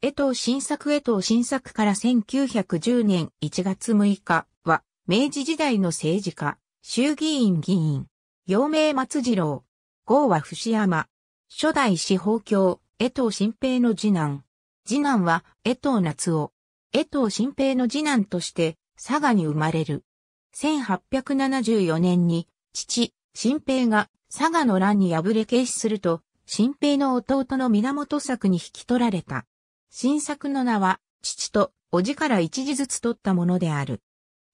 江藤新作江藤新作から1910年1月6日は、明治時代の政治家、衆議院議員、陽明松次郎、郷和伏山、初代司法教、江藤新平の次男。次男は江藤夏夫。江藤新平の次男として、佐賀に生まれる。1874年に、父、新平が佐賀の乱に敗れ軽視すると、新平の弟の源作に引き取られた。新作の名は、父と、おじから一字ずつ取ったものである。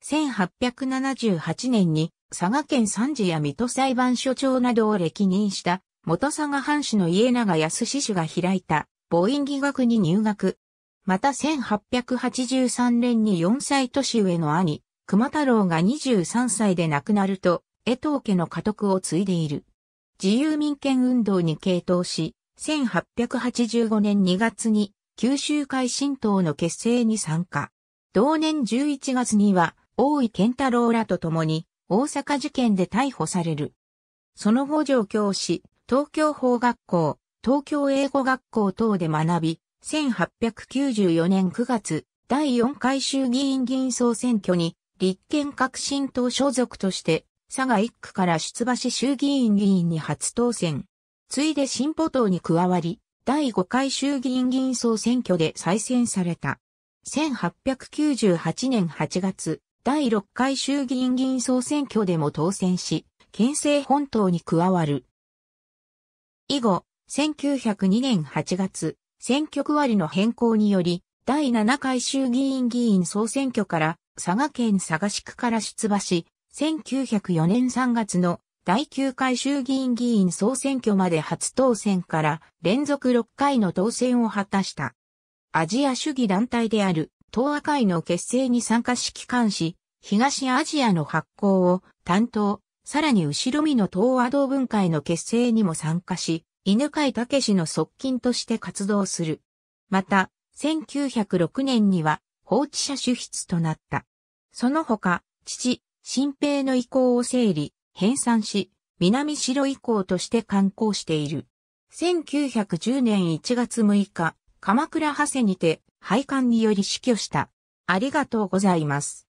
1878年に、佐賀県三次や水戸裁判所長などを歴任した、元佐賀藩士の家長康主が開いた、母院義学に入学。また1883年に4歳年上の兄、熊太郎が23歳で亡くなると、江藤家の家督を継いでいる。自由民権運動に傾倒し、1885年2月に九州会新党の結成に参加。同年11月には、大井健太郎らと共に、大阪事件で逮捕される。その後上京し、東京法学校、東京英語学校等で学び、1894年9月、第4回衆議院議員総選挙に、立憲革新党所属として、佐賀1区から出馬し衆議院議員に初当選。ついで進歩党に加わり、第5回衆議院議員総選挙で再選された。1898年8月、第6回衆議院議員総選挙でも当選し、県政本党に加わる。以後、1902年8月、選挙区割の変更により、第7回衆議院議員総選挙から、佐賀県佐賀市区から出馬し、1904年3月の第9回衆議院議員総選挙まで初当選から連続6回の当選を果たした。アジア主義団体である東亜会の結成に参加し機関し、東アジアの発行を担当、さらに後ろ身の東亜同文会の結成にも参加し、犬飼武の側近として活動する。また、1906年には放置者主筆となった。その他、父、新平の意向を整理、編纂し、南城遺構として刊行している。1910年1月6日、鎌倉長谷にて、廃刊により死去した。ありがとうございます。